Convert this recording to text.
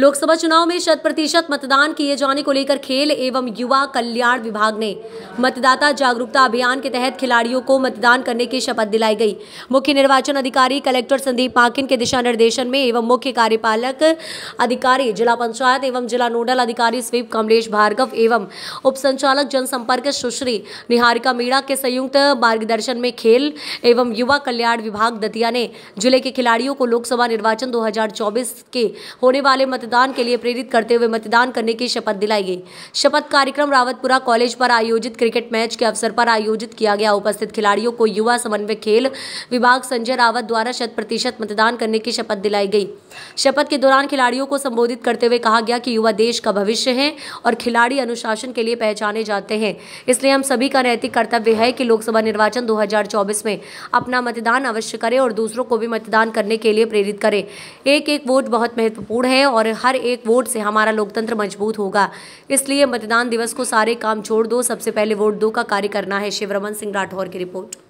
लोकसभा चुनाव में शत प्रतिशत मतदान किए जाने को लेकर खेल एवं युवा कल्याण विभाग ने मतदाता जागरूकता अभियान के तहत खिलाड़ियों को मतदान करने की शपथ दिलाई गई मुख्य निर्वाचन अधिकारी कलेक्टर संदीप पाकिन के दिशा निर्देशन में एवं मुख्य कार्यपालक अधिकारी जिला पंचायत एवं जिला नोडल अधिकारी स्वीप कमलेश भार्गव एवं उप संचालक जनसंपर्क सुश्री निहारिका मीणा के संयुक्त मार्गदर्शन में खेल एवं युवा कल्याण विभाग दतिया ने जिले के खिलाड़ियों को लोकसभा निर्वाचन दो के होने वाले मतदान के लिए प्रेरित करते हुए मतदान करने की शपथ दिलाई गई शपथ कार्यक्रम रावतपुरा कॉलेज पर आयोजित क्रिकेट मैच के अवसर पर आयोजित किया गया उपस्थित खिलाड़ियों को युवा समन्वय खेल विभाग संजय रावत द्वारा शत प्रतिशत मतदान करने की शपथ दिलाई गई शपथ के दौरान खिलाड़ियों को संबोधित करते हुए कहा गया कि युवा देश का भविष्य है और खिलाड़ी अनुशासन के लिए पहचाने जाते हैं इसलिए हम सभी का नैतिक कर्तव्य है कि लोकसभा निर्वाचन 2024 में अपना मतदान अवश्य करें और दूसरों को भी मतदान करने के लिए प्रेरित करें एक एक वोट बहुत महत्वपूर्ण है और हर एक वोट से हमारा लोकतंत्र मजबूत होगा इसलिए मतदान दिवस को सारे काम छोड़ दो सबसे पहले वोट दो का कार्य करना है शिवरमन सिंह राठौर की रिपोर्ट